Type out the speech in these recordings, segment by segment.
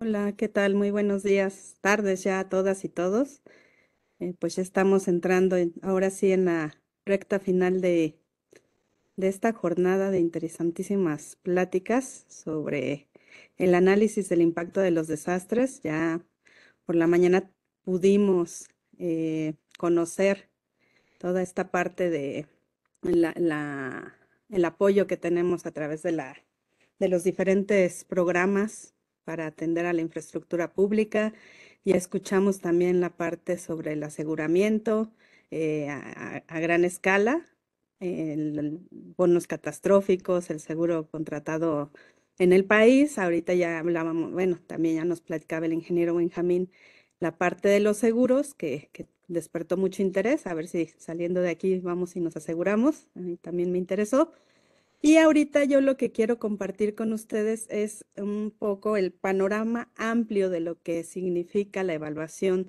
Hola, ¿qué tal? Muy buenos días, tardes ya a todas y todos. Eh, pues ya estamos entrando ahora sí en la recta final de, esta jornada de interesantísimas pláticas sobre el análisis del impacto de los desastres. Ya por la mañana pudimos eh, conocer toda esta parte de la, el apoyo que tenemos a través de, la, de los diferentes programas para atender a la infraestructura pública y escuchamos también la parte sobre el aseguramiento eh, a, gran escala, el, bonos catastróficos, el seguro contratado en el país. Ahorita ya hablábamos, bueno, también ya nos platicaba el ingeniero Benjamín la parte de los seguros que despertó mucho interés, a ver si saliendo de aquí vamos y nos aseguramos, a también me interesó. Y ahorita yo lo que quiero compartir con ustedes es un poco el panorama amplio de lo que significa la evaluación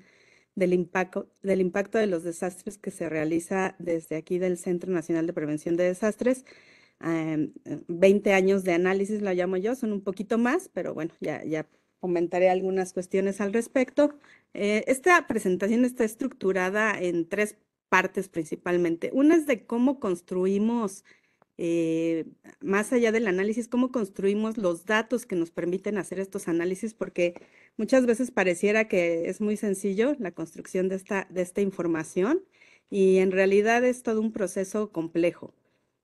del impacto, del impacto de los desastres que se realiza desde aquí del Centro Nacional de Prevención de Desastres. 20 em, años de análisis, lo llamo yo, son un poquito más, pero bueno, ya, ya comentaré algunas cuestiones al respecto. Eh, esta presentación está estructurada en tres partes principalmente. Una es de cómo construimos, eh, más allá del análisis, cómo construimos los datos que nos permiten hacer estos análisis, porque muchas veces pareciera que es muy sencillo la construcción de esta, de esta información y en realidad es todo un proceso complejo.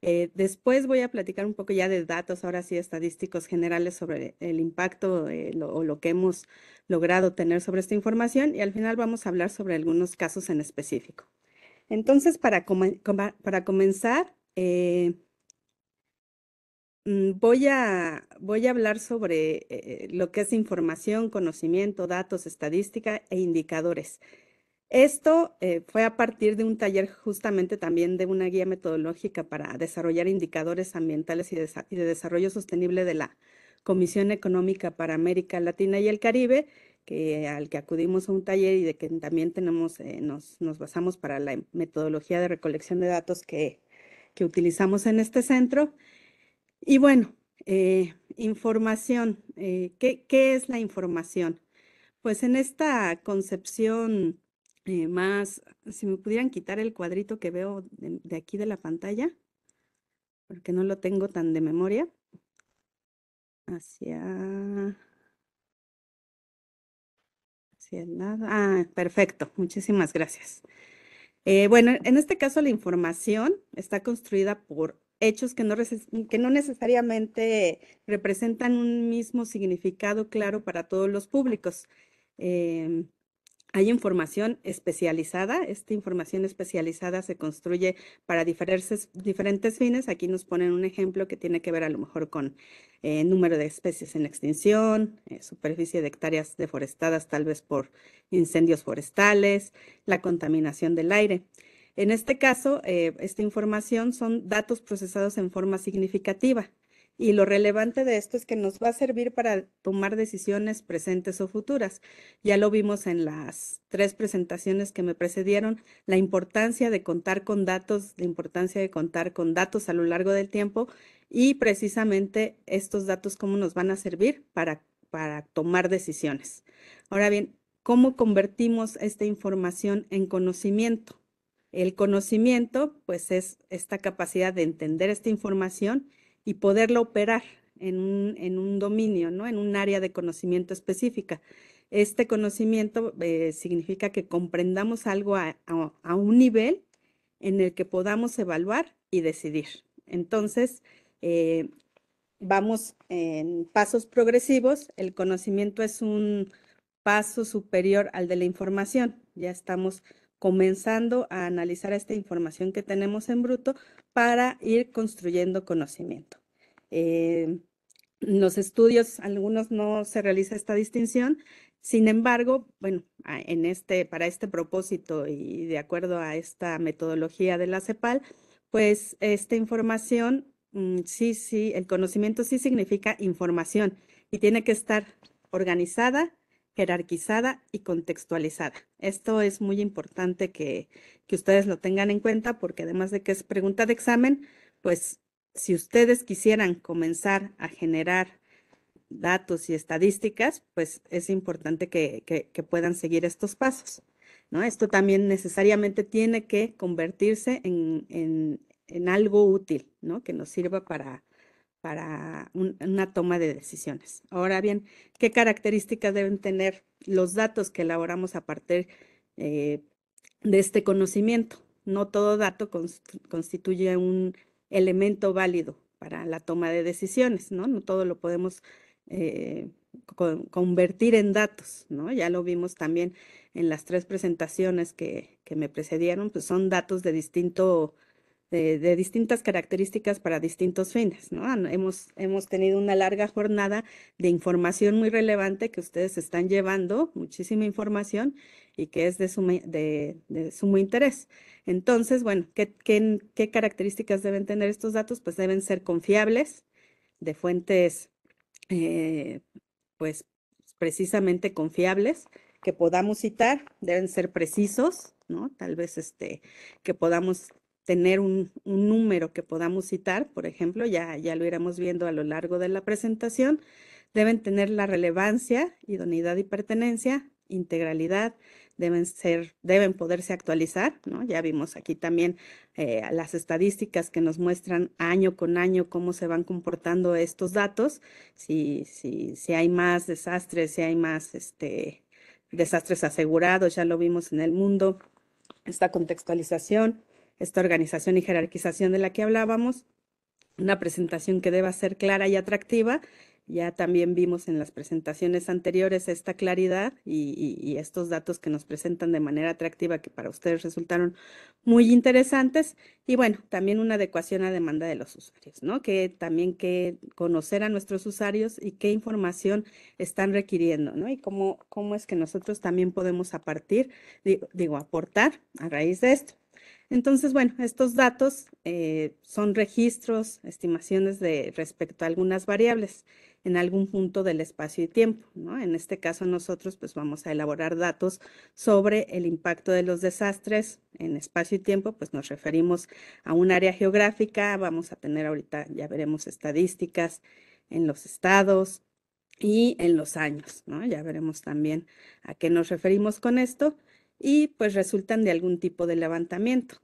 Eh, después voy a platicar un poco ya de datos, ahora sí, estadísticos generales sobre el impacto eh, o lo que hemos logrado tener sobre esta información y al final vamos a hablar sobre algunos casos en específico. Entonces, para, para comenzar, eh, mm, voy, a, voy a hablar sobre lo que es información, conocimiento, datos, estadística e indicadores. Esto eh, fue a partir de un taller justamente también de una guía metodológica para desarrollar indicadores ambientales y de, desarrollo sostenible de la Comisión Económica para América Latina y el Caribe, que, al que acudimos a un taller y de que también tenemos, eh, nos, basamos para la metodología de recolección de datos que, utilizamos en este centro. Y bueno, eh, información. ¿qué, ¿qué, es la información? Pues en esta concepción eh, más, si me pudieran quitar el cuadrito que veo de, aquí de la pantalla, porque no lo tengo tan de memoria, hacia, hacia el lado. Ah, perfecto, muchísimas gracias. Eh, bueno, en este caso la información está construida por hechos que no, que no necesariamente representan un mismo significado claro para todos los públicos. Em, hay información especializada, esta información especializada se construye para diferentes, fines. Aquí nos ponen un ejemplo que tiene que ver a lo mejor con el eh, número de especies en extinción, eh, superficie de hectáreas deforestadas tal vez por incendios forestales, la contaminación del aire. En este caso, eh, esta información son datos procesados en forma significativa, y lo relevante de esto es que nos va a servir para tomar decisiones presentes o futuras. Ya lo vimos en las tres presentaciones que me precedieron, la importancia de contar con datos, la importancia de contar con datos a lo largo del tiempo y precisamente estos datos cómo nos van a servir para, para tomar decisiones. Ahora bien, ¿cómo convertimos esta información en conocimiento? El conocimiento, pues, es esta capacidad de entender esta información y poderla operar en un, dominio, ¿no? en un área de conocimiento específica. Este conocimiento eh, significa que comprendamos algo a, un nivel en el que podamos evaluar y decidir. Entonces, eh, vamos en pasos progresivos. El conocimiento es un paso superior al de la información. Ya estamos comenzando a analizar esta información que tenemos en bruto para ir construyendo conocimiento. Eh, los estudios, algunos no se realiza esta distinción. Sin embargo, bueno, en este, para este propósito y de acuerdo a esta metodología de la CEPAL, pues esta información, mm, sí, sí, el conocimiento sí significa información y tiene que estar organizada, jerarquizada y contextualizada. Esto es muy importante que, que ustedes lo tengan en cuenta porque además de que es pregunta de examen, pues si ustedes quisieran comenzar a generar datos y estadísticas, pues es importante que, puedan seguir estos pasos. ¿no? Esto también necesariamente tiene que convertirse en, algo útil, ¿no? que nos sirva para, una toma de decisiones. Ahora bien, ¿qué características deben tener los datos que elaboramos a partir eh, de este conocimiento? No todo dato constituye un, elemento válido para la toma de decisiones, ¿no? No todo lo podemos eh, convertir en datos, ¿no? Ya lo vimos también en las tres presentaciones que, me precedieron, pues son datos de distinto... De, distintas características para distintos fines. ¿no? Hemos, hemos tenido una larga jornada de información muy relevante que ustedes están llevando, muchísima información, y que es de sumo, de, sumo interés. Entonces, bueno, ¿qué, ¿qué, características deben tener estos datos? Pues deben ser confiables, de fuentes, eh, pues precisamente confiables, que podamos citar, deben ser precisos, ¿no? Tal vez este, que podamos tener un, un, número que podamos citar, por ejemplo, ya, ya lo iremos viendo a lo largo de la presentación, deben tener la relevancia, idoneidad y pertenencia, integralidad, deben, ser, deben poderse actualizar, ¿no? Ya vimos aquí también eh, las estadísticas que nos muestran año con año cómo se van comportando estos datos, si, si, hay más desastres, si hay más este, desastres asegurados, ya lo vimos en el mundo, esta contextualización, esta organización y jerarquización de la que hablábamos, una presentación que deba ser clara y atractiva ya también vimos en las presentaciones anteriores esta claridad y, estos datos que nos presentan de manera atractiva que para ustedes resultaron muy interesantes. Y bueno, también una adecuación a demanda de los usuarios, ¿no? Que también que conocer a nuestros usuarios y qué información están requiriendo, ¿no? Y cómo, cómo es que nosotros también podemos a partir, digo, aportar a raíz de esto. Entonces, bueno, estos datos eh, son registros, estimaciones de respecto a algunas variables en algún punto del espacio y tiempo. ¿no? En este caso nosotros pues vamos a elaborar datos sobre el impacto de los desastres en espacio y tiempo, pues nos referimos a un área geográfica, vamos a tener ahorita, ya veremos estadísticas en los estados y en los años, ¿no? ya veremos también a qué nos referimos con esto y pues resultan de algún tipo de levantamiento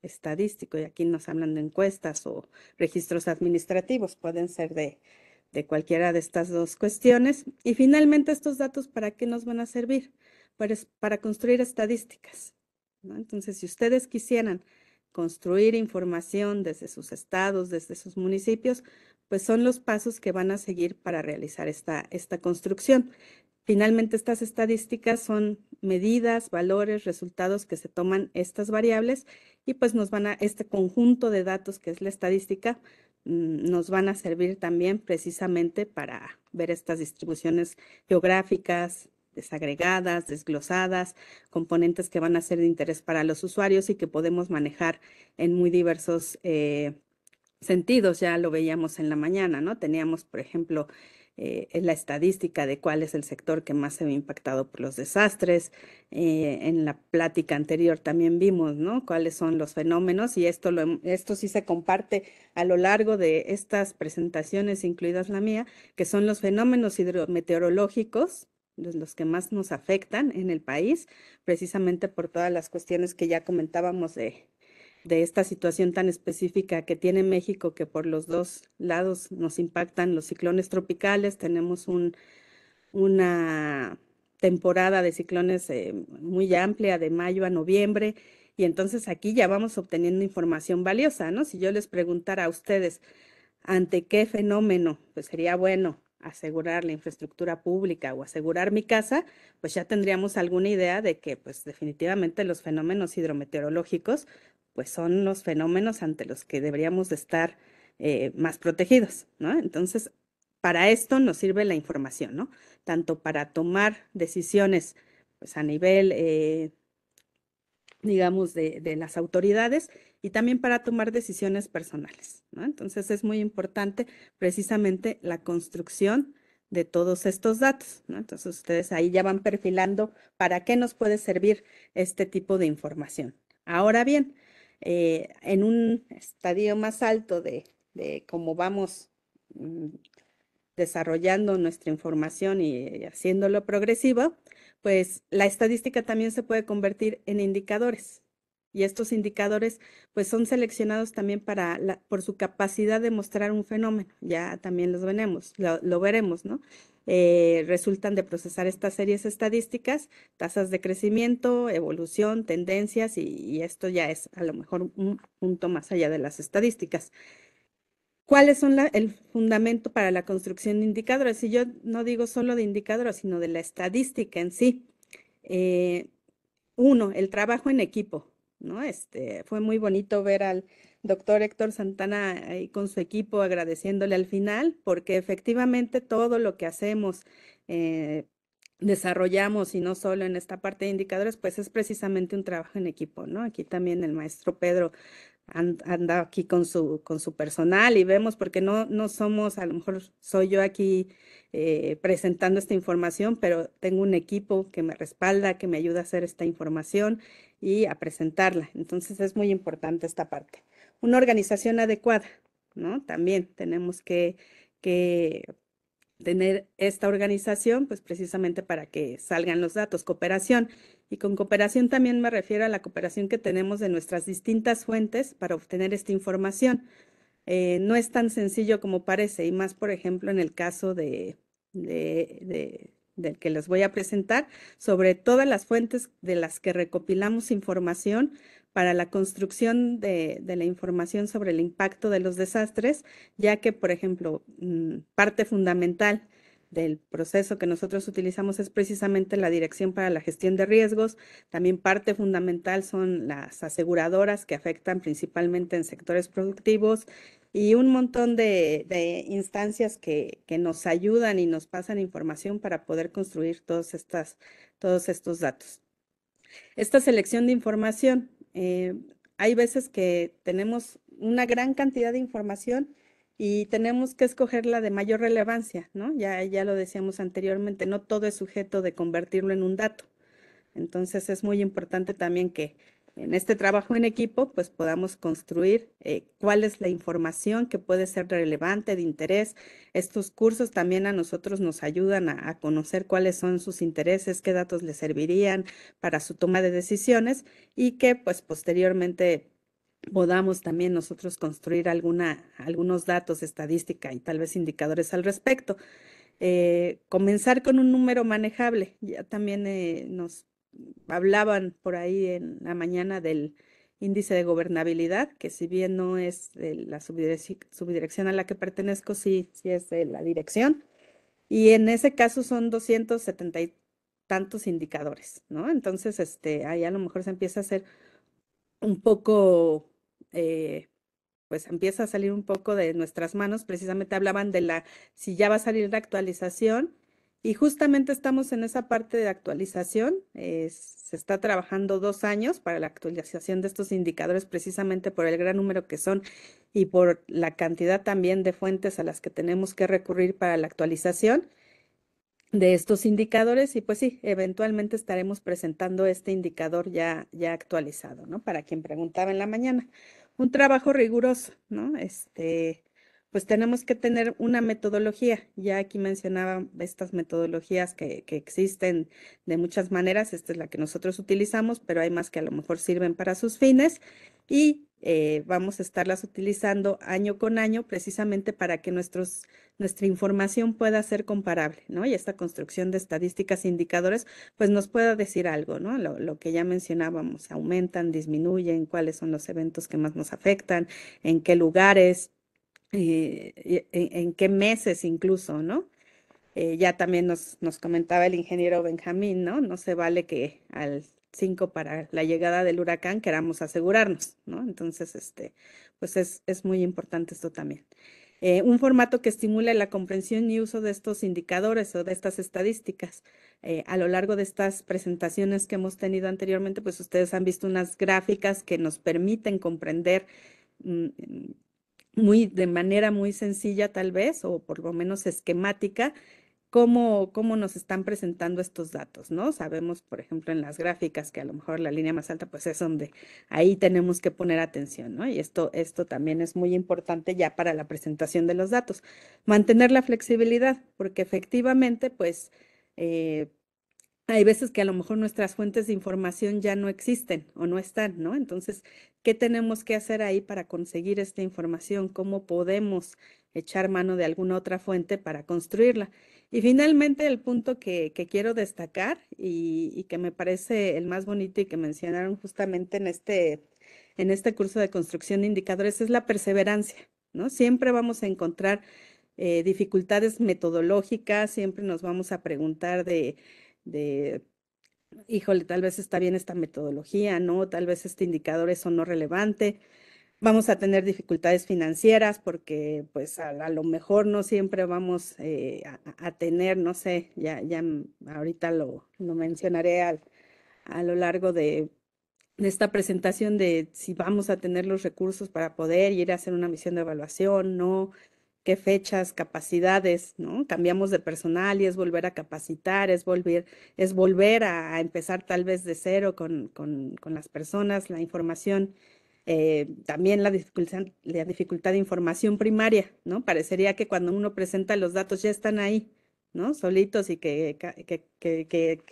estadístico y aquí nos hablan de encuestas o registros administrativos, pueden ser de de cualquiera de estas dos cuestiones. Y finalmente, estos datos, ¿para qué nos van a servir? Pues para construir estadísticas. Entonces, si ustedes quisieran construir información desde sus estados, desde sus municipios, pues son los pasos que van a seguir para realizar esta, esta construcción. Finalmente, estas estadísticas son medidas, valores, resultados que se toman estas variables y pues nos van a, este conjunto de datos que es la estadística, Mm, nos van a servir también precisamente para ver estas distribuciones geográficas, desagregadas, desglosadas, componentes que van a ser de interés para los usuarios y que podemos manejar en muy diversos eh, sentidos. Ya lo veíamos en la mañana, ¿no? Teníamos, por ejemplo, eh, la estadística de cuál es el sector que más se ve impactado por los desastres. Eh, en la plática anterior también vimos, ¿no? Cuáles son los fenómenos y esto, esto sí se comparte a lo largo de estas presentaciones, incluidas la mía, que son los fenómenos hidrometeorológicos los que más nos afectan en el país, precisamente por todas las cuestiones que ya comentábamos de de esta situación tan específica que tiene México, que por los dos lados nos impactan los ciclones tropicales, tenemos una temporada de ciclones eh, muy amplia de mayo a noviembre y entonces aquí ya vamos obteniendo información valiosa, ¿no? Si yo les preguntara a ustedes ante qué fenómeno, pues sería bueno asegurar la infraestructura pública o asegurar mi casa, pues ya tendríamos alguna idea de que pues definitivamente los fenómenos hidrometeorológicos pues son los fenómenos ante los que deberíamos de estar eh, más protegidos, ¿no? Entonces, para esto nos sirve la información, ¿no? Tanto para tomar decisiones pues, a nivel, eh, digamos, de, de, las autoridades y también para tomar decisiones personales, ¿no? Entonces, es muy importante precisamente la construcción de todos estos datos, ¿no? Entonces, ustedes ahí ya van perfilando para qué nos puede servir este tipo de información. Ahora bien, eh, en un estadio más alto de, cómo vamos mm, desarrollando nuestra información y haciéndolo progresivo, pues la estadística también se puede convertir en indicadores. Y estos indicadores pues son seleccionados también para por su capacidad de mostrar un fenómeno. Ya también los veremos, lo, veremos, ¿no? Eh, resultan de procesar estas series estadísticas, tasas de crecimiento, evolución, tendencias y, esto ya es a lo mejor un punto más allá de las estadísticas. ¿Cuáles son el fundamento para la construcción de indicadores? Y yo no digo solo de indicadores, sino de la estadística en sí. Eh, uno, el trabajo en equipo. ¿no? Este, fue muy bonito ver al doctor Héctor Santana ahí con su equipo agradeciéndole al final, porque efectivamente todo lo que hacemos, eh, desarrollamos y no solo en esta parte de indicadores, pues es precisamente un trabajo en equipo, ¿no? Aquí también el maestro Pedro anda aquí con su, con su personal y vemos, porque no, no somos, a lo mejor soy yo aquí eh, presentando esta información, pero tengo un equipo que me respalda, que me ayuda a hacer esta información y a presentarla. Entonces es muy importante esta parte. Una organización adecuada, ¿no? También tenemos que, tener esta organización, pues precisamente para que salgan los datos, cooperación. Y con cooperación también me refiero a la cooperación que tenemos de nuestras distintas fuentes para obtener esta información. Eh, no es tan sencillo como parece, y más, por ejemplo, en el caso de del que les voy a presentar sobre todas las fuentes de las que recopilamos información para la construcción de, la información sobre el impacto de los desastres, ya que, por ejemplo, mm, parte fundamental del proceso que nosotros utilizamos es precisamente la dirección para la gestión de riesgos. También parte fundamental son las aseguradoras que afectan principalmente en sectores productivos y un montón de, instancias que, nos ayudan y nos pasan información para poder construir todos, estas, todos estos datos. Esta selección de información, eh, hay veces que tenemos una gran cantidad de información y tenemos que escogerla de mayor relevancia, ¿no? Ya, ya lo decíamos anteriormente, no todo es sujeto de convertirlo en un dato. Entonces es muy importante también que en este trabajo en equipo, pues podamos construir eh, cuál es la información que puede ser relevante, de interés. Estos cursos también a nosotros nos ayudan a, conocer cuáles son sus intereses, qué datos les servirían para su toma de decisiones y que pues posteriormente podamos también nosotros construir alguna, algunos datos, estadística y tal vez indicadores al respecto. Eh, comenzar con un número manejable, ya también eh, nos hablaban por ahí en la mañana del índice de gobernabilidad, que si bien no es de la subdirección a la que pertenezco, sí, sí es de la dirección. Y en ese caso son 270 y tantos indicadores, ¿no? Entonces, este, ahí a lo mejor se empieza a hacer un poco, eh, pues empieza a salir un poco de nuestras manos. Precisamente hablaban de la, si ya va a salir la actualización, y justamente estamos en esa parte de actualización. Eh, se está trabajando dos años para la actualización de estos indicadores precisamente por el gran número que son y por la cantidad también de fuentes a las que tenemos que recurrir para la actualización de estos indicadores y pues sí, eventualmente estaremos presentando este indicador ya, ya actualizado, ¿no? Para quien preguntaba en la mañana. Un trabajo riguroso, ¿no? Este, pues tenemos que tener una metodología. Ya aquí mencionaba estas metodologías que, existen de muchas maneras. Esta es la que nosotros utilizamos, pero hay más que a lo mejor sirven para sus fines. Y eh, vamos a estarlas utilizando año con año precisamente para que nuestros, nuestra información pueda ser comparable, ¿no? Y esta construcción de estadísticas e indicadores, pues nos pueda decir algo, ¿no? Lo, lo que ya mencionábamos, aumentan, disminuyen, cuáles son los eventos que más nos afectan, en qué lugares, e, en, qué meses incluso, ¿no? Eh, ya también nos, nos, comentaba el ingeniero Benjamín, ¿no? No se vale que al 5 para la llegada del huracán queramos asegurarnos, ¿no? Entonces, este, pues es, muy importante esto también. Eh, un formato que estimule la comprensión y uso de estos indicadores o de estas estadísticas. Eh, a lo largo de estas presentaciones que hemos tenido anteriormente, pues ustedes han visto unas gráficas que nos permiten comprender mm, muy de manera muy sencilla tal vez, o por lo menos esquemática, cómo, cómo nos están presentando estos datos, ¿no? Sabemos, por ejemplo, en las gráficas que a lo mejor la línea más alta, pues es donde ahí tenemos que poner atención, ¿no? Y esto, esto también es muy importante ya para la presentación de los datos. Mantener la flexibilidad, porque efectivamente, pues... Eh, hay veces que a lo mejor nuestras fuentes de información ya no existen o no están, ¿no? Entonces, ¿qué tenemos que hacer ahí para conseguir esta información? ¿Cómo podemos echar mano de alguna otra fuente para construirla? Y finalmente, el punto que, quiero destacar y, que me parece el más bonito y que mencionaron justamente en este, en este curso de construcción de indicadores es la perseverancia, ¿no? Siempre vamos a encontrar eh, dificultades metodológicas, siempre nos vamos a preguntar de de, híjole, tal vez está bien esta metodología, ¿no? Tal vez este indicador es o no relevante. Vamos a tener dificultades financieras porque pues a, lo mejor no siempre vamos eh, a, tener, no sé, ya, ya mm, ahorita lo, mencionaré a lo largo de, de esta presentación de si vamos a tener los recursos para poder ir a hacer una misión de evaluación, no, qué fechas, capacidades, ¿no? Cambiamos de personal y es volver a capacitar, es volver, es volver a, empezar tal vez de cero con, con, con las personas, la información, eh, también la dificultad, la dificultad de información primaria, ¿no? Parecería que cuando uno presenta los datos ya están ahí, ¿no? Solitos y que,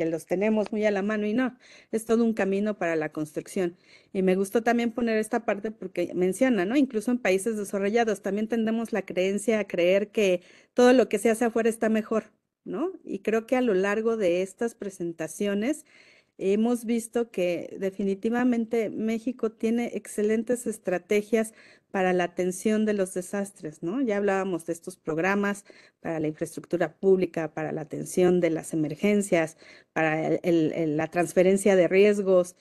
los tenemos muy a la mano y no, es todo un camino para la construcción. Y me gustó también poner esta parte porque menciona, ¿no? Incluso en países desarrollados también tendemos la creencia a creer que todo lo que se hace afuera está mejor, ¿no? Y creo que a lo largo de estas presentaciones hemos visto que definitivamente México tiene excelentes estrategias para la atención de los desastres, ¿no? Ya hablábamos de estos programas para la infraestructura pública, para la atención de las emergencias, para la transferencia de riesgos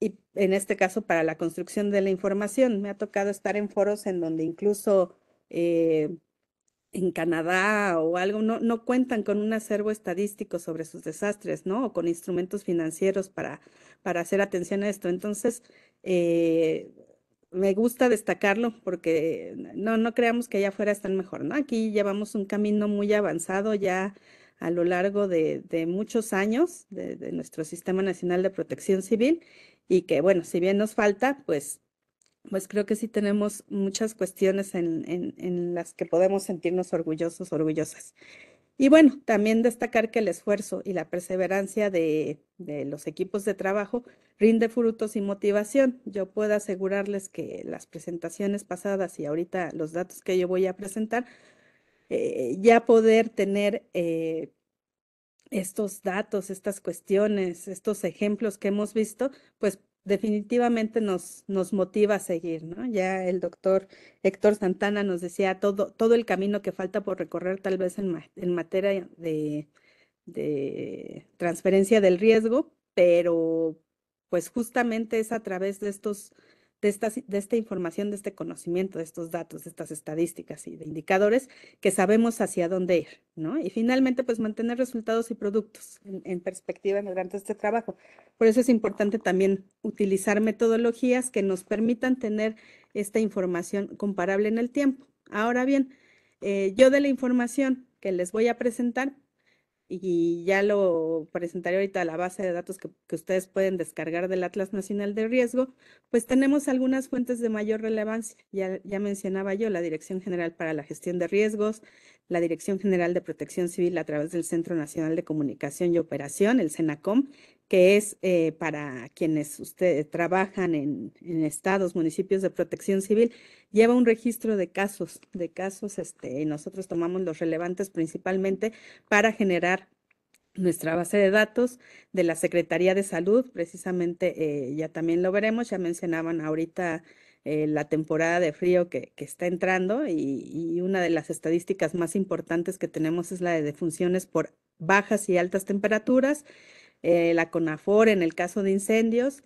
y en este caso para la construcción de la información. Me ha tocado estar en foros en donde incluso eh, en Canadá o algo no, cuentan con un acervo estadístico sobre sus desastres, ¿no? O con instrumentos financieros para, para hacer atención a esto. Entonces, eh, me gusta destacarlo porque no, no creamos que allá afuera están mejor, ¿no? Aquí llevamos un camino muy avanzado ya a lo largo de, muchos años de, nuestro Sistema Nacional de Protección Civil y que, bueno, si bien nos falta, pues, pues creo que sí tenemos muchas cuestiones en, en, en las que podemos sentirnos orgullosos, orgullosas. Y bueno, también destacar que el esfuerzo y la perseverancia de, los equipos de trabajo rinde frutos y motivación. Yo puedo asegurarles que las presentaciones pasadas y ahorita los datos que yo voy a presentar, eh, ya poder tener eh, estos datos, estas cuestiones, estos ejemplos que hemos visto, pues definitivamente nos, nos motiva a seguir, ¿no? Ya el doctor Héctor Santana nos decía todo, todo el camino que falta por recorrer tal vez en, materia de, de transferencia del riesgo, pero pues justamente es a través de estos de esta, de esta información, de este conocimiento, de estos datos, de estas estadísticas y de indicadores que sabemos hacia dónde ir, ¿no? Y finalmente, pues mantener resultados y productos en, perspectiva en perspectiva durante este trabajo. Por eso es importante también utilizar metodologías que nos permitan tener esta información comparable en el tiempo. Ahora bien, eh, yo de la información que les voy a presentar, y ya lo presentaré ahorita a la base de datos que, ustedes pueden descargar del Atlas Nacional de Riesgo, pues tenemos algunas fuentes de mayor relevancia. Ya, ya mencionaba yo la Dirección General para la Gestión de Riesgos, la Dirección General de Protección Civil a través del Centro Nacional de Comunicación y Operación, el CENACOM, que es eh, para quienes ustedes trabajan en, estados, municipios de protección civil, lleva un registro de casos, de casos, este, y nosotros tomamos los relevantes principalmente para generar nuestra base de datos de la Secretaría de Salud, precisamente eh, ya también lo veremos, ya mencionaban ahorita eh, la temporada de frío que, está entrando y, y, una de las estadísticas más importantes que tenemos es la de defunciones por bajas y altas temperaturas. Eh, la CONAFOR en el caso de incendios,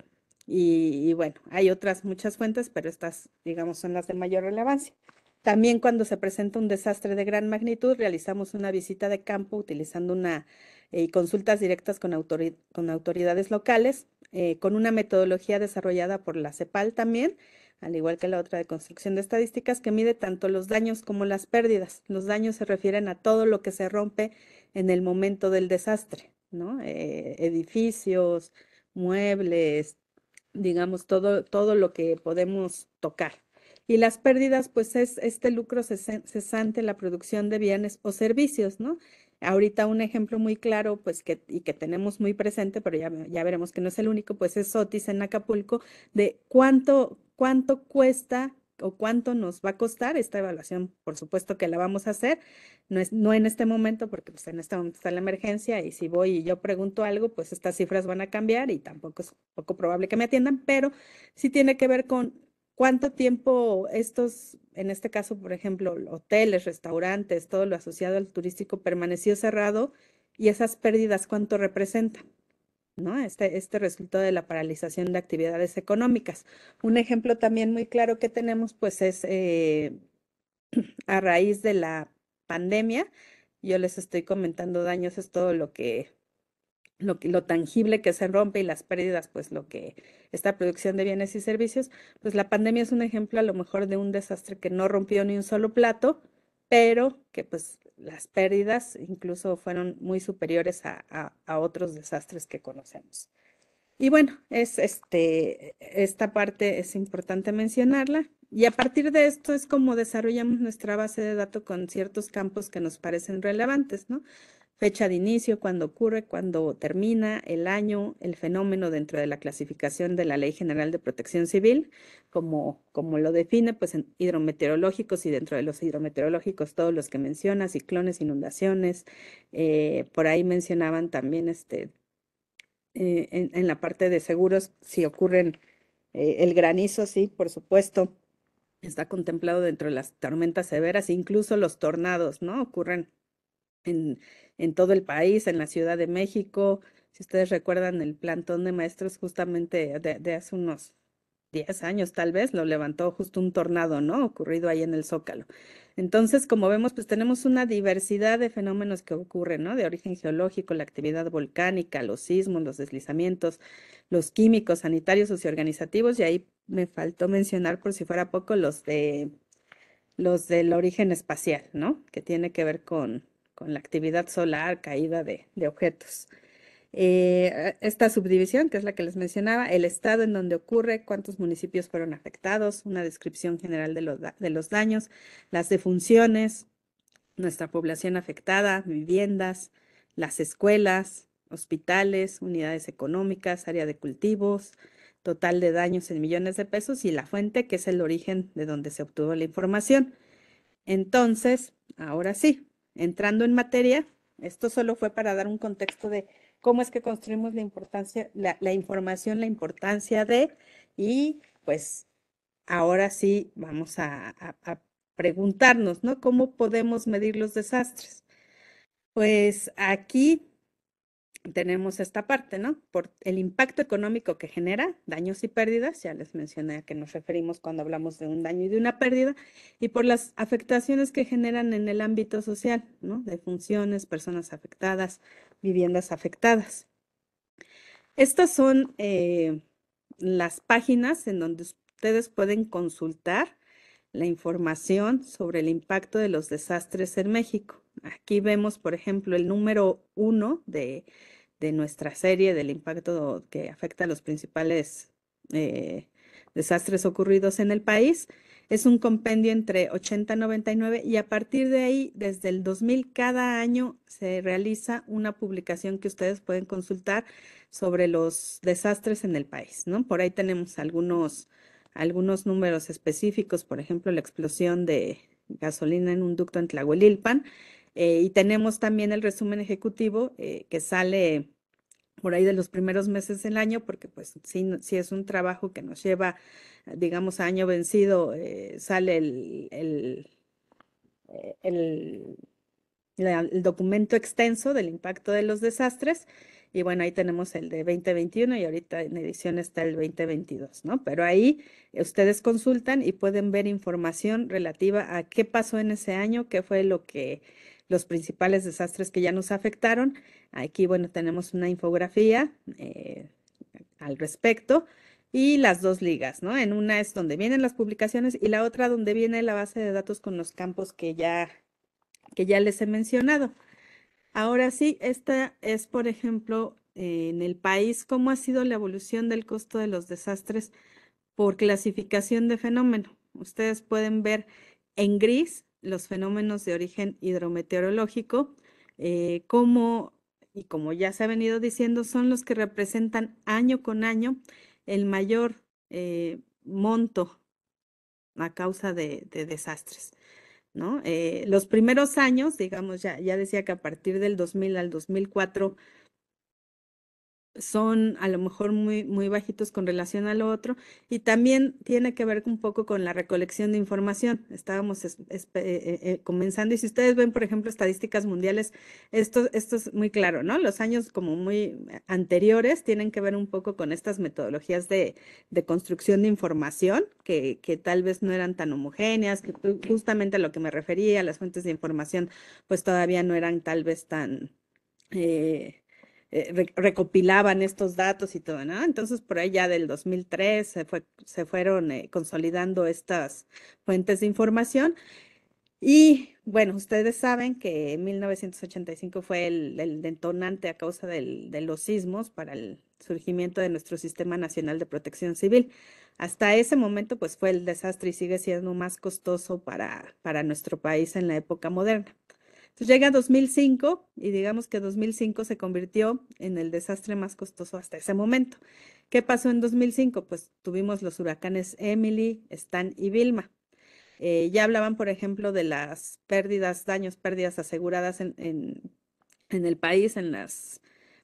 y, bueno, hay otras muchas fuentes, pero estas, digamos, son las de mayor relevancia. También cuando se presenta un desastre de gran magnitud, realizamos una visita de campo utilizando una y eh, consultas directas con, con autoridades locales, eh, con una metodología desarrollada por la CEPAL también, al igual que la otra de construcción de estadísticas, que mide tanto los daños como las pérdidas. Los daños se refieren a todo lo que se rompe en el momento del desastre. Eh, edificios, muebles, digamos, todo, todo lo que podemos tocar. Y las pérdidas, pues es este lucro cesante la producción de bienes o servicios, ¿no? Ahorita un ejemplo muy claro, pues que, y que tenemos muy presente, pero ya, ya veremos que no es el único, pues es Sotis en Acapulco, de cuánto, cuánto cuesta o cuánto nos va a costar esta evaluación. Por supuesto que la vamos a hacer, no, es, no en este momento, porque pues, en este momento está la emergencia y si voy y yo pregunto algo, pues estas cifras van a cambiar y tampoco es poco probable que me atiendan, pero sí tiene que ver con cuánto tiempo estos, en este caso, por ejemplo, hoteles, restaurantes, todo lo asociado al turístico permaneció cerrado y esas pérdidas cuánto representan. ¿no? Este, este resultado de la paralización de actividades económicas. Un ejemplo también muy claro que tenemos, pues, es eh, a raíz de la pandemia, yo les estoy comentando daños, es todo lo que, lo, que, lo tangible que se rompe y las pérdidas, pues lo que esta producción de bienes y servicios, pues la pandemia es un ejemplo a lo mejor de un desastre que no rompió ni un solo plato, pero que pues las pérdidas incluso fueron muy superiores a, otros desastres que conocemos. Y bueno, es este, esta parte es importante mencionarla. Y a partir de esto es como desarrollamos nuestra base de datos con ciertos campos que nos parecen relevantes, ¿no? fecha de inicio, cuando ocurre, cuando termina, el año, el fenómeno dentro de la clasificación de la Ley General de Protección Civil, como, como lo define, pues en hidrometeorológicos y dentro de los hidrometeorológicos todos los que menciona, ciclones, inundaciones, eh, por ahí mencionaban también este, eh, en, la parte de seguros, si ocurren eh, el granizo, sí, por supuesto. Está contemplado dentro de las tormentas severas, incluso los tornados, ¿no? Ocurren en, todo el país, en la Ciudad de México. Si ustedes recuerdan el plantón de maestros justamente de, hace unos 10 años tal vez, lo levantó justo un tornado, ¿no? Ocurrido ahí en el Zócalo. Entonces, como vemos, pues tenemos una diversidad de fenómenos que ocurren, ¿no? De origen geológico, la actividad volcánica, los sismos, los deslizamientos, los químicos, sanitarios, socioorganizativos, y ahí me faltó mencionar, por si fuera poco, los de los del origen espacial, ¿no? Que tiene que ver con con la actividad solar, caída de, objetos. Eh, esta subdivisión, que es la que les mencionaba, el estado en donde ocurre, cuántos municipios fueron afectados, una descripción general de los daños, las defunciones, nuestra población afectada, viviendas, las escuelas, hospitales, unidades económicas, área de cultivos, total de daños en millones de pesos y la fuente, que es el origen de donde se obtuvo la información. Entonces, ahora sí, entrando en materia, esto solo fue para dar un contexto de cómo es que construimos la importancia, la, información, la importancia de, y pues ahora sí vamos a, a, preguntarnos, ¿no? ¿Cómo podemos medir los desastres? Pues aquí tenemos esta parte, ¿no? Por el impacto económico que genera, daños y pérdidas, ya les mencioné a qué nos referimos cuando hablamos de un daño y de una pérdida, y por las afectaciones que generan en el ámbito social, ¿no? De funciones, personas afectadas, viviendas afectadas. Estas son eh, las páginas en donde ustedes pueden consultar la información sobre el impacto de los desastres en México. Aquí vemos, por ejemplo, el número uno de de nuestra serie del impacto que afecta a los principales eh, desastres ocurridos en el país. Es un compendio entre 80 y 99 y a partir de ahí, desde el 2000, cada año se realiza una publicación que ustedes pueden consultar sobre los desastres en el país, ¿no? Por ahí tenemos algunos, algunos números específicos, por ejemplo, la explosión de gasolina en un ducto en Tlahuelilpan, eh, y tenemos también el resumen ejecutivo eh, que sale por ahí de los primeros meses del año, porque pues si, si es un trabajo que nos lleva, ah, digamos, a año vencido, eh, sale el, el, eh, el, documento extenso del impacto de los desastres. Y bueno, ahí tenemos el de 2021 y ahorita en edición está el 2022, ¿no? Pero ahí eh, ustedes consultan y pueden ver información relativa a qué pasó en ese año, qué fue lo que los principales desastres que ya nos afectaron. Aquí, bueno, tenemos una infografía eh, al respecto y las dos ligas, ¿no? En una es donde vienen las publicaciones y la otra donde viene la base de datos con los campos que ya, que ya les he mencionado. Ahora sí, esta es, por ejemplo, en el país, cómo ha sido la evolución del costo de los desastres por clasificación de fenómeno. Ustedes pueden ver en gris los fenómenos de origen hidrometeorológico, eh, como, y como ya se ha venido diciendo, son los que representan año con año el mayor eh, monto a causa de, desastres. ¿no? Eh, los primeros años, digamos, ya, ya decía que a partir del 2000 al 2004 son a lo mejor muy, muy bajitos con relación a lo otro y también tiene que ver un poco con la recolección de información. Estábamos eh, eh, comenzando y si ustedes ven, por ejemplo, estadísticas mundiales, esto, esto es muy claro, ¿no? Los años como muy anteriores tienen que ver un poco con estas metodologías de, construcción de información que, tal vez no eran tan homogéneas, que justamente a lo que me refería, las fuentes de información pues todavía no eran tal vez tan... Eh, eh, recopilaban estos datos y todo, ¿no? Entonces, por ahí ya del 2003 se, fueron eh, consolidando estas fuentes de información. Y bueno, ustedes saben que 1985 fue el, detonante a causa de los sismos para el surgimiento de nuestro Sistema Nacional de Protección Civil. Hasta ese momento, pues fue el desastre y sigue siendo más costoso para nuestro país en la época moderna. Entonces llega 2005 y digamos que 2005 se convirtió en el desastre más costoso hasta ese momento. ¿Qué pasó en 2005? Pues tuvimos los huracanes Emily, Stan y Vilma. Eh, ya hablaban, por ejemplo, de las pérdidas, daños, pérdidas aseguradas en, el país en las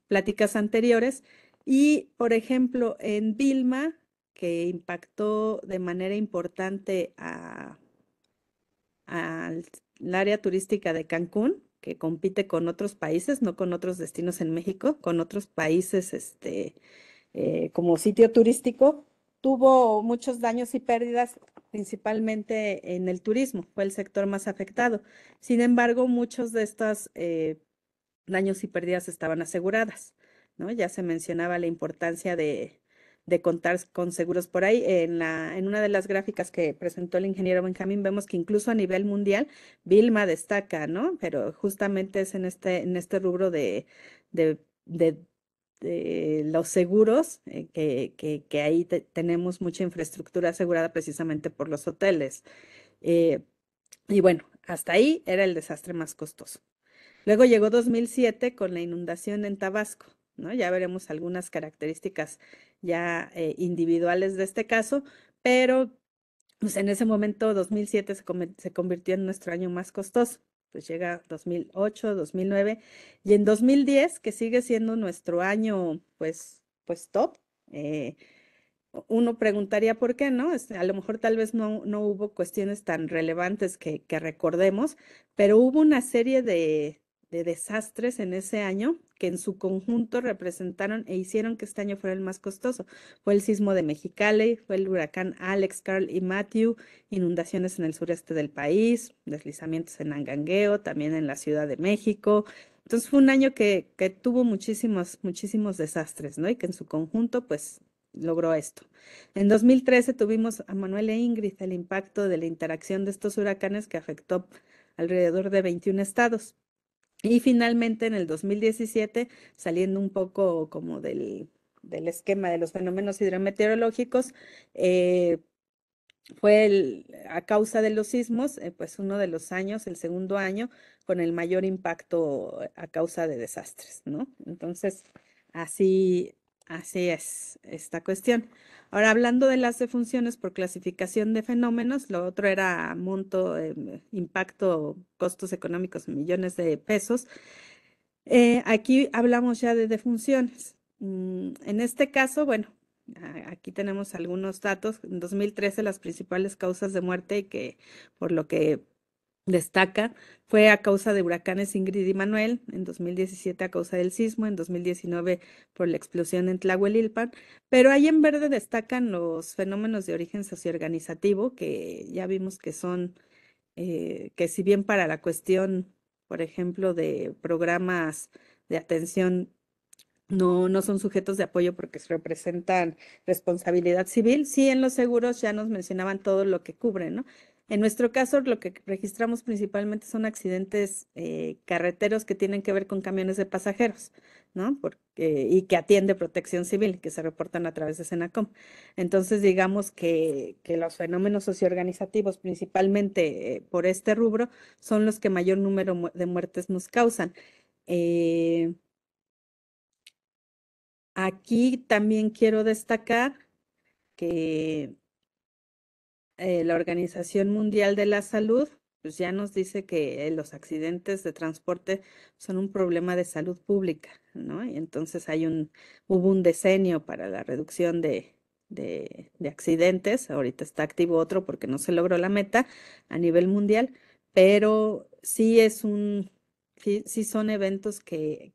pláticas anteriores. Y, por ejemplo, en Vilma, que impactó de manera importante a, al el área turística de Cancún, que compite con otros países, no con otros destinos en México, con otros países este, eh, como sitio turístico, tuvo muchos daños y pérdidas principalmente en el turismo, fue el sector más afectado. Sin embargo, muchos de estos eh, daños y pérdidas estaban aseguradas. ¿no? Ya se mencionaba la importancia de, de contar con seguros por ahí. En, la, en una de las gráficas que presentó el ingeniero Benjamín vemos que incluso a nivel mundial Vilma destaca, ¿no? Pero justamente es en este, en este rubro de, de, de, los seguros eh, que, ahí tenemos mucha infraestructura asegurada precisamente por los hoteles. Eh, y bueno, hasta ahí era el desastre más costoso. Luego llegó 2007 con la inundación en Tabasco. Ya veremos algunas características ya eh, individuales de este caso, pero pues en ese momento 2007 se, convirtió en nuestro año más costoso pues llega 2008, 2009 y en 2010, que sigue siendo nuestro año, pues, pues top, eh, uno preguntaría por qué, ¿no? Este, a lo mejor tal vez no, no hubo cuestiones tan relevantes que recordemos, pero hubo una serie de, de desastres en ese año que en su conjunto representaron e hicieron que este año fuera el más costoso. Fue el sismo de Mexicali, fue el huracán Alex, Carl y Matthew, inundaciones en el sureste del país, deslizamientos en Angangueo, también en la Ciudad de México. Entonces fue un año que, que tuvo muchísimos, muchísimos desastres, ¿no? Y que en su conjunto, pues logró esto. En 2013 tuvimos a Manuel e Ingrid el impacto de la interacción de estos huracanes que afectó alrededor de 21 estados. Y finalmente en el 2017, saliendo un poco como del, esquema de los fenómenos hidrometeorológicos, eh, fue a causa de los sismos, eh, pues uno de los años, el segundo año, con el mayor impacto eh, a causa de desastres, ¿no? Entonces, así, Así es, esta cuestión. Ahora, hablando de las defunciones por clasificación de fenómenos, lo otro era monto, em, impacto, costos económicos millones de pesos. Eh, aquí hablamos ya de defunciones. Mm, en este caso, bueno, aquí tenemos algunos datos. En 2013 las principales causas de muerte que por lo que destaca fue a causa de huracanes Ingrid y Manuel, en 2017 a causa del sismo, en 2019 por la explosión en Tlahuelilpan, pero ahí en verde destacan los fenómenos de origen socioorganizativo, que ya vimos que son, eh, que si bien para la cuestión, por ejemplo, de programas de atención no, no son sujetos de apoyo porque representan responsabilidad civil. Sí, en los seguros ya nos mencionaban todo lo que cubre, ¿no? En nuestro caso, lo que registramos principalmente son accidentes eh, carreteros que tienen que ver con camiones de pasajeros, ¿no? Porque, y que atiende protección civil, que se reportan a través de Senacom. Entonces, digamos que, los fenómenos socioorganizativos, principalmente eh, por este rubro, son los que mayor número de muertes nos causan. Eh, aquí también quiero destacar que eh, la Organización Mundial de la Salud pues ya nos dice que eh, los accidentes de transporte son un problema de salud pública, ¿no? Y entonces hay un, hubo un decenio para la reducción de, accidentes, ahorita está activo otro porque no se logró la meta a nivel mundial, pero sí es un, sí, sí son eventos que,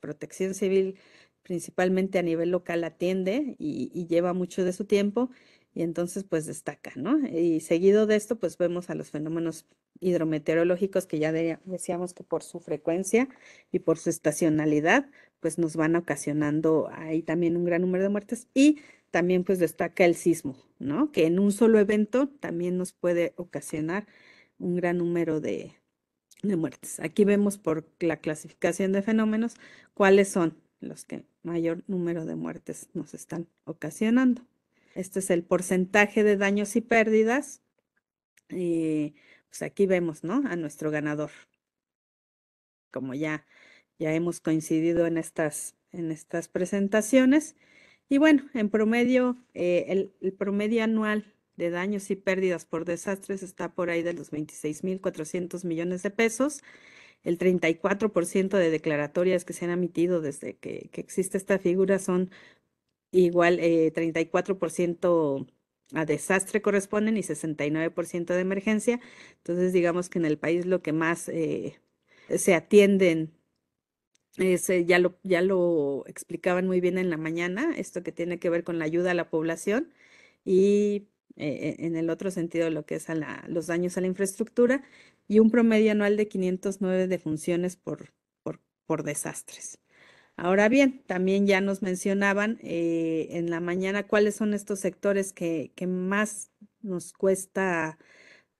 Protección Civil principalmente a nivel local atiende y, y lleva mucho de su tiempo y entonces pues destaca, ¿no? Y seguido de esto pues vemos a los fenómenos hidrometeorológicos que ya decíamos que por su frecuencia y por su estacionalidad pues nos van ocasionando ahí también un gran número de muertes y también pues destaca el sismo, ¿no? Que en un solo evento también nos puede ocasionar un gran número de muertes. Aquí vemos por la clasificación de fenómenos cuáles son los que mayor número de muertes nos están ocasionando. Este es el porcentaje de daños y pérdidas. Y eh, pues aquí vemos, ¿no? A nuestro ganador. Como ya, ya hemos coincidido en estas, en estas presentaciones. Y bueno, en promedio, eh, el, promedio anual de daños y pérdidas por desastres está por ahí de los 26.400 millones de pesos. El 34% de declaratorias que se han emitido desde que, que, existe esta figura son igual 34% eh, a desastre corresponden y 69% de emergencia. Entonces, digamos que en el país lo que más eh, se atienden eh, ya, lo, ya lo explicaban muy bien en la mañana, esto que tiene que ver con la ayuda a la población y en el otro sentido lo que es a los daños a la infraestructura y un promedio anual de 509 defunciones por, por desastres. Ahora bien, también ya nos mencionaban eh, en la mañana cuáles son estos sectores que, más nos cuesta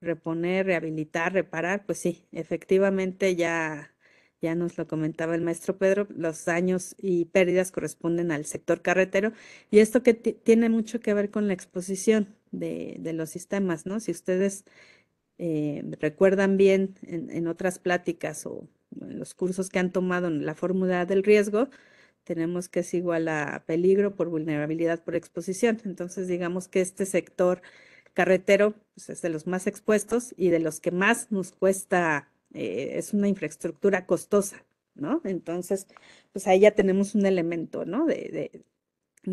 reponer, rehabilitar, reparar. Pues sí, efectivamente ya ya nos lo comentaba el maestro Pedro, los daños y pérdidas corresponden al sector carretero y esto que tiene mucho que ver con la exposición de, de los sistemas, ¿no? Si ustedes eh, recuerdan bien en, en, otras pláticas o los cursos que han tomado en la fórmula del riesgo, tenemos que es igual a peligro por vulnerabilidad por exposición. Entonces, digamos que este sector carretero pues, es de los más expuestos y de los que más nos cuesta, eh, es una infraestructura costosa, ¿no? Entonces, pues ahí ya tenemos un elemento, ¿no? de,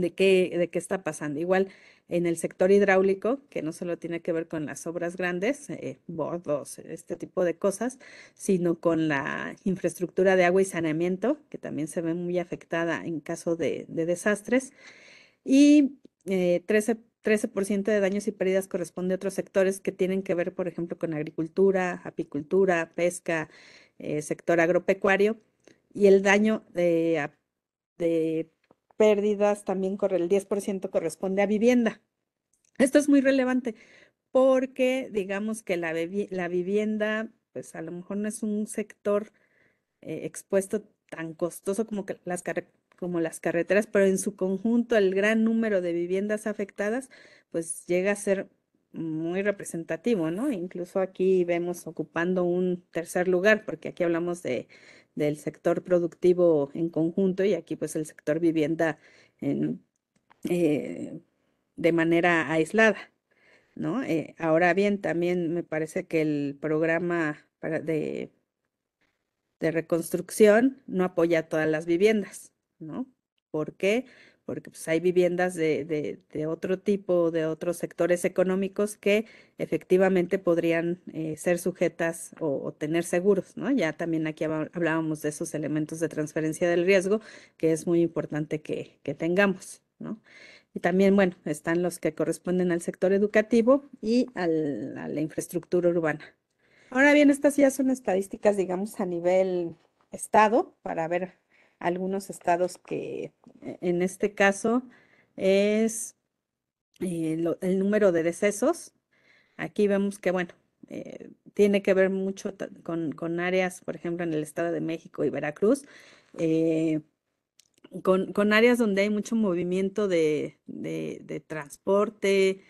de qué, de qué está pasando. Igual en el sector hidráulico, que no solo tiene que ver con las obras grandes, eh, bordos, este tipo de cosas, sino con la infraestructura de agua y saneamiento, que también se ve muy afectada en caso de, desastres. Y eh, 13, de daños y pérdidas corresponde a otros sectores que tienen que ver, por ejemplo, con agricultura, apicultura, pesca, eh, sector agropecuario. Y el daño de pérdidas también corre, el 10% corresponde a vivienda. Esto es muy relevante porque digamos que la, la vivienda, pues a lo mejor no es un sector eh, expuesto tan costoso como, las como las carreteras, pero en su conjunto el gran número de viviendas afectadas, pues llega a ser muy representativo, ¿no? Incluso aquí vemos ocupando un tercer lugar, porque aquí hablamos de del sector productivo en conjunto y aquí pues el sector vivienda eh, de manera aislada. ¿no? Eh, ahora bien, también me parece que el programa de, de reconstrucción no apoya a todas las viviendas, ¿no? ¿Por qué? porque pues, hay viviendas de, otro tipo, de otros sectores económicos que efectivamente podrían eh, ser sujetas o, o, tener seguros, ¿no? Ya también aquí hablábamos de esos elementos de transferencia del riesgo que es muy importante que, tengamos, ¿no? Y también, bueno, están los que corresponden al sector educativo y a la infraestructura urbana. Ahora bien, estas ya son estadísticas, digamos, a nivel estado para ver algunos estados que eh, en este caso es eh, el número de decesos. Aquí vemos que, bueno, eh, tiene que ver mucho con, áreas, por ejemplo, en el Estado de México y Veracruz, con, áreas donde hay mucho movimiento de transporte,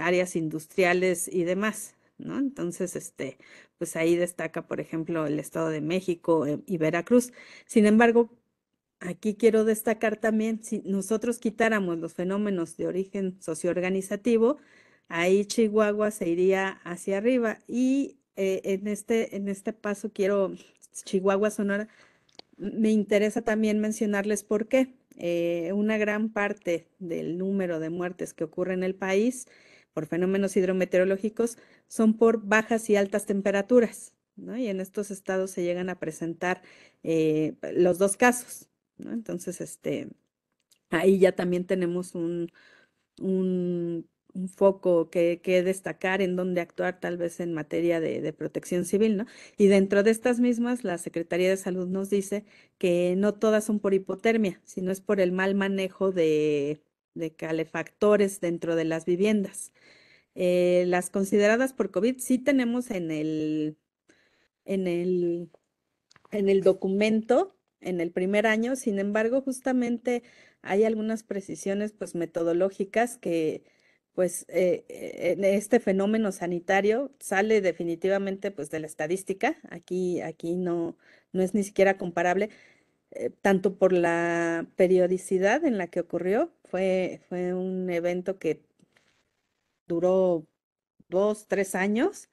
áreas industriales y demás. ¿no? Entonces, este, pues ahí destaca, por ejemplo, el Estado de México eh, y Veracruz. Sin embargo, aquí quiero destacar también, si nosotros quitáramos los fenómenos de origen socioorganizativo, ahí Chihuahua se iría hacia arriba. Y eh, en, este, en este paso quiero, Chihuahua, Sonora, me interesa también mencionarles por qué. Eh, una gran parte del número de muertes que ocurre en el país por fenómenos hidrometeorológicos son por bajas y altas temperaturas, ¿no? Y en estos estados se llegan a presentar eh, los dos casos, ¿no? Entonces, este, ahí ya también tenemos un, foco que, destacar en donde actuar tal vez en materia de, protección civil, ¿no? Y dentro de estas mismas, la Secretaría de Salud nos dice que no todas son por hipotermia, sino es por el mal manejo de de calefactores dentro de las viviendas. Eh, las consideradas por COVID sí tenemos en el, en el, en el documento, en el primer año, sin embargo, justamente hay algunas precisiones pues metodológicas que pues eh, eh, este fenómeno sanitario sale definitivamente pues de la estadística, aquí, aquí no, no es ni siquiera comparable, eh, tanto por la periodicidad en la que ocurrió, fue, fue un evento que duró dos, tres años,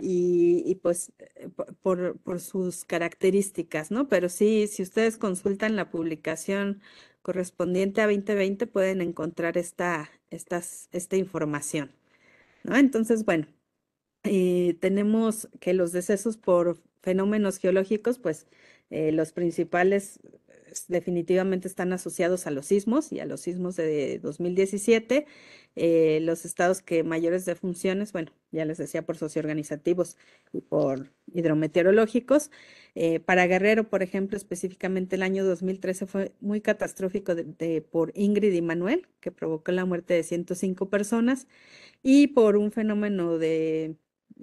y, pues eh, por, sus características, ¿no? Pero sí, si ustedes consultan la publicación correspondiente a 2020 pueden encontrar esta, esta información, ¿no? Entonces, bueno, eh, tenemos que los decesos por fenómenos geológicos, pues eh, los principales definitivamente están asociados a los sismos y a los sismos de 2017. Eh, los estados que mayores defunciones, bueno, ya les decía por socioorganizativos y por hidrometeorológicos. Eh, para Guerrero, por ejemplo, específicamente el año 2013 fue muy catastrófico por Ingrid y Manuel, que provocó la muerte de 105 personas, y por un fenómeno de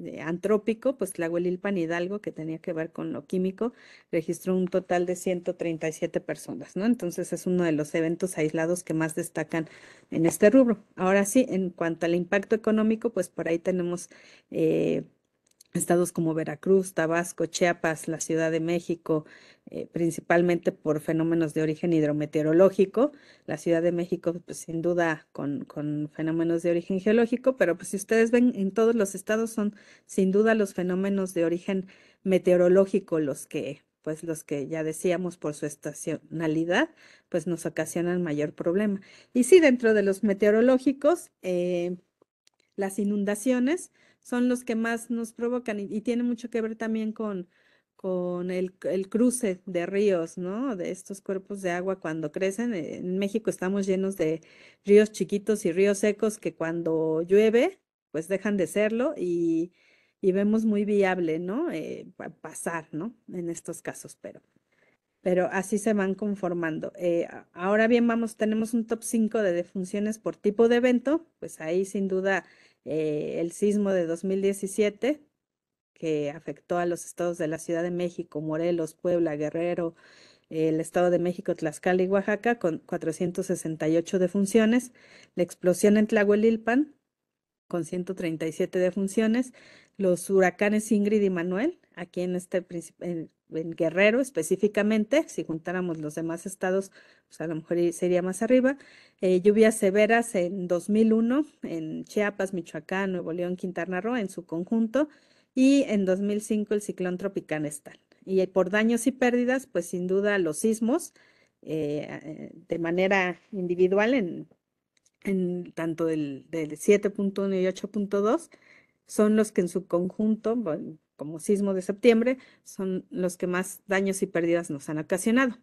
eh, antrópico, pues Tlahuelilpan Hidalgo, que tenía que ver con lo químico, registró un total de 137 personas, ¿no? Entonces es uno de los eventos aislados que más destacan en este rubro. Ahora sí, en cuanto al impacto económico, pues por ahí tenemos... Eh, estados como Veracruz, Tabasco, Chiapas, la Ciudad de México, eh, principalmente por fenómenos de origen hidrometeorológico. La Ciudad de México, pues sin duda, con, fenómenos de origen geológico, pero pues si ustedes ven, en todos los estados son sin duda los fenómenos de origen meteorológico los que pues los que ya decíamos por su estacionalidad, pues nos ocasionan mayor problema. Y sí, dentro de los meteorológicos, eh, las inundaciones, son los que más nos provocan y, tiene mucho que ver también con, con el, cruce de ríos, ¿no? De estos cuerpos de agua cuando crecen. Eh, en México estamos llenos de ríos chiquitos y ríos secos que cuando llueve, pues dejan de serlo y, vemos muy viable, ¿no? Eh, pasar, ¿no? En estos casos, pero, pero así se van conformando. Eh, ahora bien, vamos, tenemos un top 5 de defunciones por tipo de evento, pues ahí sin duda eh, el sismo de 2017 que afectó a los estados de la Ciudad de México, Morelos, Puebla, Guerrero, el Estado de México, Tlaxcala y Oaxaca, con 468 defunciones, la explosión en Tlahuelilpan, con 137 defunciones, los huracanes Ingrid y Manuel, aquí en este Guerrero específicamente, si juntáramos los demás estados, pues a lo mejor sería más arriba, eh, lluvias severas en 2001 en Chiapas, Michoacán, Nuevo León, Quintana Roo en su conjunto y en 2005 el ciclón tropical Estal. Y eh, por daños y pérdidas, pues sin duda los sismos eh, de manera individual en, en tanto del, del 7.1 y 8.2 son los que en su conjunto, como sismo de septiembre, son los que más daños y pérdidas nos han ocasionado.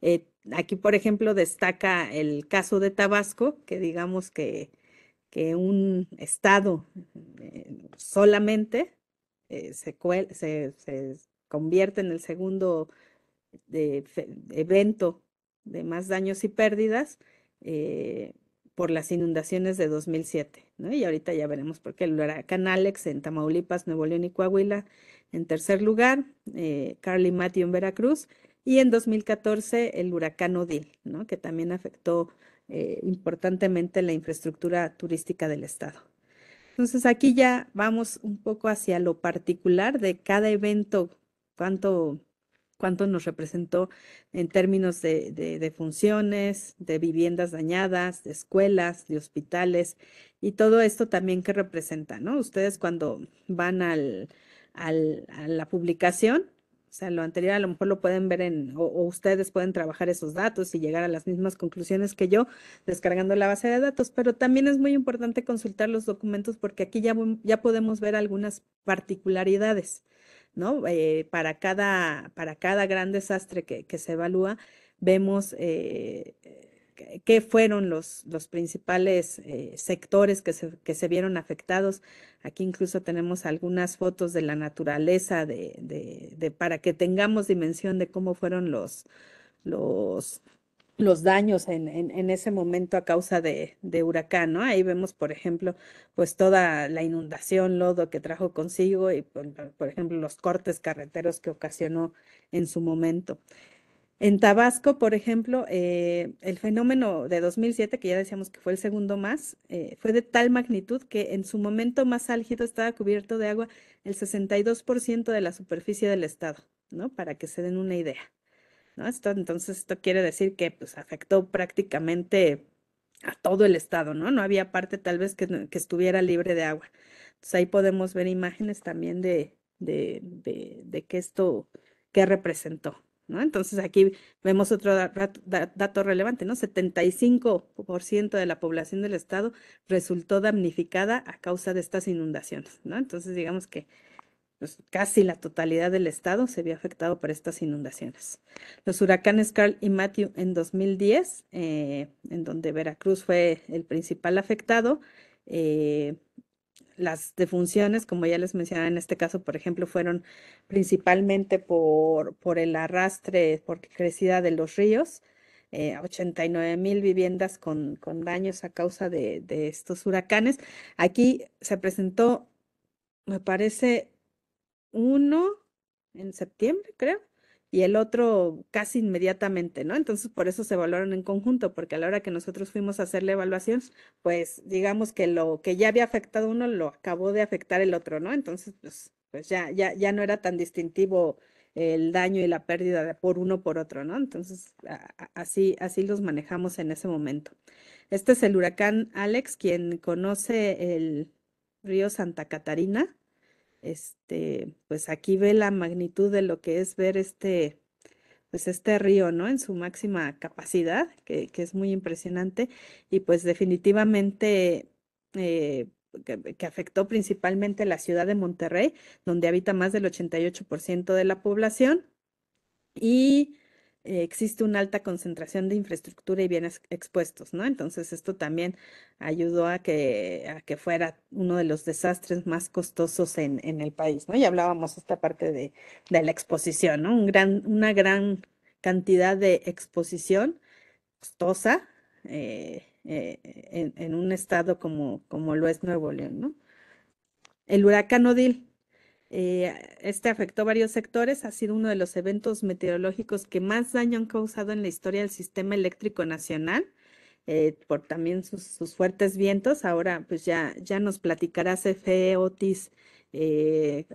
Eh, aquí, por ejemplo, destaca el caso de Tabasco, que digamos que, un estado eh, solamente eh, se, convierte en el segundo evento de más daños y pérdidas por las inundaciones de 2007, ¿no? Y ahorita ya veremos por qué el huracán Alex en Tamaulipas, Nuevo León y Coahuila en tercer lugar, eh, Carly Matthew en Veracruz y en 2014 el huracán Odil, ¿no? Que también afectó eh, importantemente la infraestructura turística del estado. Entonces aquí ya vamos un poco hacia lo particular de cada evento, cuánto cuánto nos representó en términos de, funciones, de viviendas dañadas, de escuelas, de hospitales y todo esto también que representa, ¿no? Ustedes cuando van al, a la publicación, o sea, lo anterior a lo mejor lo pueden ver en, o, ustedes pueden trabajar esos datos y llegar a las mismas conclusiones que yo descargando la base de datos, pero también es muy importante consultar los documentos porque aquí ya podemos ver algunas particularidades. Eh, para, cada, para cada gran desastre que, se evalúa, vemos eh, eh, qué fueron los, los principales sectores que se, vieron afectados. Aquí incluso tenemos algunas fotos de la naturaleza para que tengamos dimensión de cómo fueron los, los los daños en, ese momento a causa de, huracán, ¿no? Ahí vemos, por ejemplo, pues toda la inundación, lodo que trajo consigo y, por, ejemplo, los cortes carreteros que ocasionó en su momento. En Tabasco, por ejemplo, eh, el fenómeno de 2007, que ya decíamos que fue el segundo más, eh, fue de tal magnitud que en su momento más álgido estaba cubierto de agua el 62% de la superficie del estado, ¿no? Para que se den una idea entonces, esto quiere decir que pues, afectó prácticamente a todo el estado, ¿no? No había parte tal vez que, estuviera libre de agua. Entonces ahí podemos ver imágenes también de, de, de, que esto, qué representó. ¿No? Entonces aquí vemos otro dato relevante, ¿no? 75% de la población del estado resultó damnificada a causa de estas inundaciones, ¿no? Entonces digamos que pues, casi la totalidad del estado se vio afectado por estas inundaciones. Los huracanes Carl y Matthew en 2010, eh, en donde Veracruz fue el principal afectado, eh, las defunciones, como ya les mencionaba en este caso, por ejemplo, fueron principalmente por, por el arrastre, por crecida de los ríos. 89 eh, mil viviendas con, con, daños a causa de, de estos huracanes. Aquí se presentó, me parece, uno en septiembre, creo, y el otro casi inmediatamente, ¿no? Entonces, por eso se evaluaron en conjunto, porque a la hora que nosotros fuimos a hacer la evaluación, pues digamos que lo que ya había afectado uno lo acabó de afectar el otro, ¿no? Entonces, pues, pues ya, ya, ya no era tan distintivo el daño y la pérdida de por uno por otro, ¿no? Entonces, así, así los manejamos en ese momento. Este es el huracán Alex, quien conoce el río Santa Catarina, este, pues aquí ve la magnitud de lo que es ver este, pues este río, ¿no? En su máxima capacidad, que, es muy impresionante, y pues definitivamente eh, que, que, afectó principalmente la ciudad de Monterrey, donde habita más del 88% de la población, y eh, existe una alta concentración de infraestructura y bienes expuestos, ¿no? Entonces esto también ayudó a que, a que fuera uno de los desastres más costosos en, en el país, ¿no? Y hablábamos esta parte de, de la exposición, ¿no? Un gran, una gran cantidad de exposición costosa eh, eh, en, en, un estado como, como lo es Nuevo León, ¿no? El huracán Odil eh, este afectó varios sectores, ha sido uno de los eventos meteorológicos que más daño han causado en la historia del sistema eléctrico nacional. Eh, por también sus, fuertes vientos. Ahora, pues ya, ya nos platicará CFE Otis eh,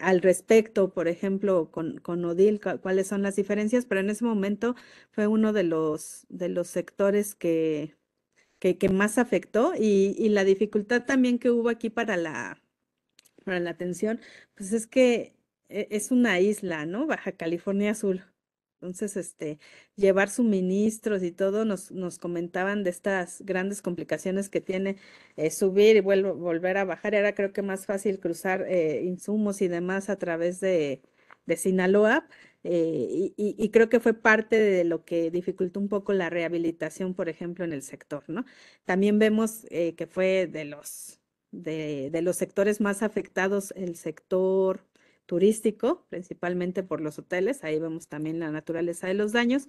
al respecto, por ejemplo, con, con Odil, cuáles son las diferencias, pero en ese momento fue uno de los, de los sectores que, que, más afectó y, y la dificultad también que hubo aquí para la para la atención, pues es que eh, es una isla, ¿no? Baja California Azul. Entonces, este, llevar suministros y todo, nos, nos comentaban de estas grandes complicaciones que tiene eh, subir y volver a bajar. Era creo que más fácil cruzar eh, insumos y demás a través de, Sinaloa. y, creo que fue parte de lo que dificultó un poco la rehabilitación, por ejemplo, en el sector, ¿no? También vemos que fue de los de, los sectores más afectados, el sector turístico, principalmente por los hoteles, ahí vemos también la naturaleza de los daños.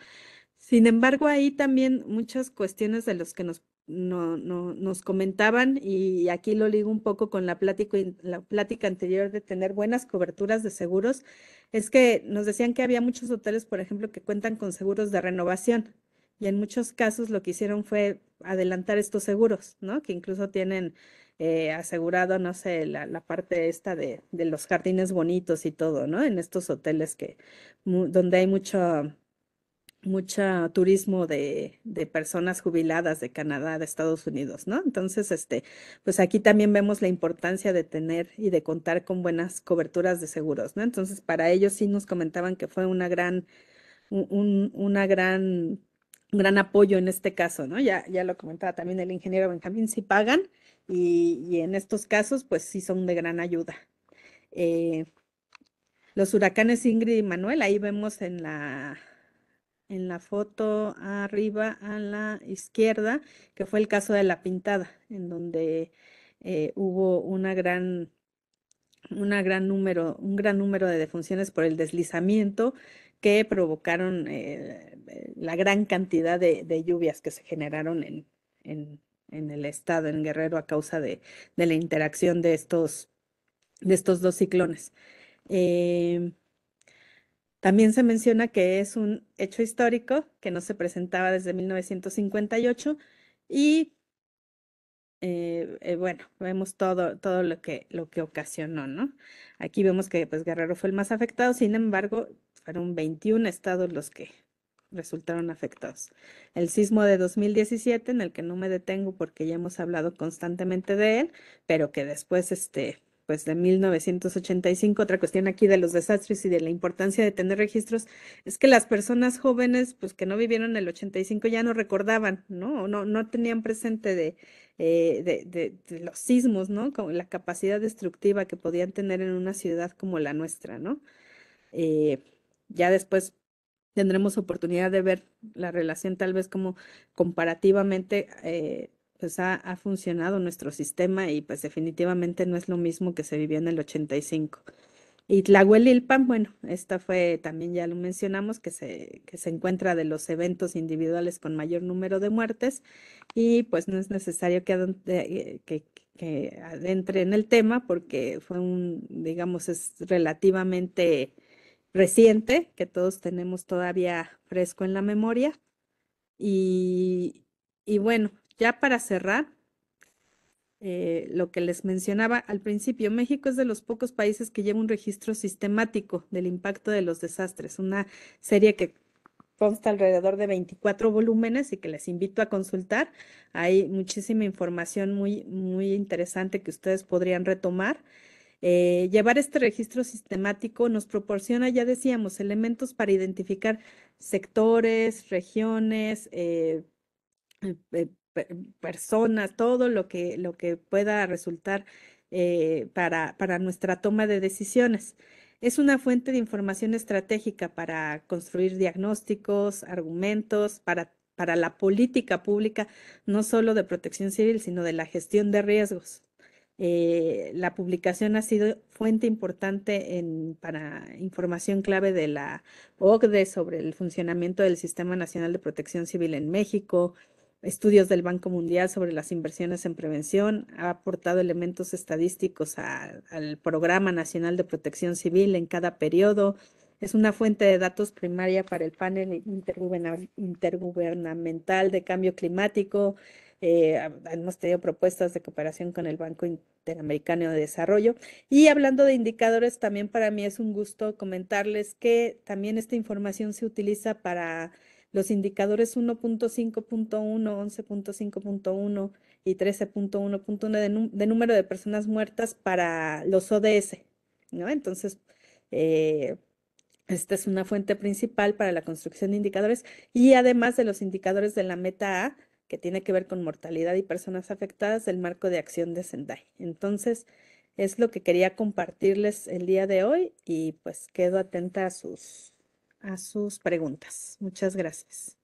Sin embargo, ahí también muchas cuestiones de los que nos, nos comentaban, y aquí lo ligo un poco con la plática, la plática anterior de tener buenas coberturas de seguros, es que nos decían que había muchos hoteles, por ejemplo, que cuentan con seguros de renovación, y en muchos casos lo que hicieron fue adelantar estos seguros, ¿no? Que incluso tienen eh, asegurado, no sé, la, la parte esta de, de, los jardines bonitos y todo, ¿no? En estos hoteles que, donde hay mucho, mucho turismo de, de, personas jubiladas de Canadá, de Estados Unidos, ¿no? Entonces, este, pues aquí también vemos la importancia de tener y de contar con buenas coberturas de seguros, ¿no? Entonces, para ellos sí nos comentaban que fue una gran, un, una gran, gran apoyo en este caso, ¿no? Ya, ya lo comentaba también el ingeniero Benjamín, si pagan, y, en estos casos pues sí son de gran ayuda. Eh, los huracanes Ingrid y Manuel, ahí vemos en la, en la foto arriba a la izquierda, que fue el caso de la pintada, en donde eh, hubo una gran, una gran número, un gran número de defunciones por el deslizamiento que provocaron eh, la gran cantidad de, lluvias que se generaron en, en, en el estado, en Guerrero, a causa de, la interacción de estos, de estos dos ciclones. Eh, también se menciona que es un hecho histórico que no se presentaba desde 1958 y eh, eh, bueno, vemos todo, todo lo, que, lo que ocasionó, ¿no? Aquí vemos que pues, Guerrero fue el más afectado, sin embargo, fueron 21 estados los que, resultaron afectados. El sismo de 2017, en el que no me detengo porque ya hemos hablado constantemente de él, pero que después, este, pues de 1985, otra cuestión aquí de los desastres y de la importancia de tener registros, es que las personas jóvenes, pues que no vivieron el 85, ya no recordaban, ¿no? No, no tenían presente eh, de, de, los sismos, ¿no? Como la capacidad destructiva que podían tener en una ciudad como la nuestra, ¿no? Eh, ya después tendremos oportunidad de ver la relación tal vez como comparativamente eh, pues ha, funcionado nuestro sistema y pues definitivamente no es lo mismo que se vivió en el 85. Y Tlahuelilpan, bueno, esta fue también ya lo mencionamos, que se, que se encuentra de los eventos individuales con mayor número de muertes y pues no es necesario que, eh, que, que adentre en el tema porque fue un, digamos, es relativamente reciente que todos tenemos todavía fresco en la memoria. Y, bueno, ya para cerrar, eh, lo que les mencionaba al principio, México es de los pocos países que lleva un registro sistemático del impacto de los desastres, una serie que consta alrededor de 24 volúmenes y que les invito a consultar. Hay muchísima información muy, muy interesante que ustedes podrían retomar. Eh, llevar este registro sistemático nos proporciona, ya decíamos, elementos para identificar sectores, regiones, eh, eh, personas, todo lo que, lo que pueda resultar para, para nuestra toma de decisiones. Es una fuente de información estratégica para construir diagnósticos, argumentos, para, para la política pública, no solo de protección civil, sino de la gestión de riesgos. Eh, la publicación ha sido fuente importante para información clave de la OCDE sobre el funcionamiento del Sistema Nacional de Protección Civil en México, estudios del Banco Mundial sobre las inversiones en prevención, ha aportado elementos estadísticos al Programa Nacional de Protección Civil en cada periodo, es una fuente de datos primaria para el panel intergubernamental de cambio climático, eh, hemos tenido propuestas de cooperación con el Banco Interamericano de Desarrollo. Y hablando de indicadores, también para mí es un gusto comentarles que también esta información se utiliza para los indicadores 1.5.1, 11.5.1 y 13.1.1 de, de, número de personas muertas para los ODS. ¿no? Entonces, eh, esta es una fuente principal para la construcción de indicadores y además de los indicadores de la meta A, que tiene que ver con mortalidad y personas afectadas del marco de acción de Sendai. Entonces, es lo que quería compartirles el día de hoy y pues quedo atenta a sus, a sus preguntas. Muchas gracias.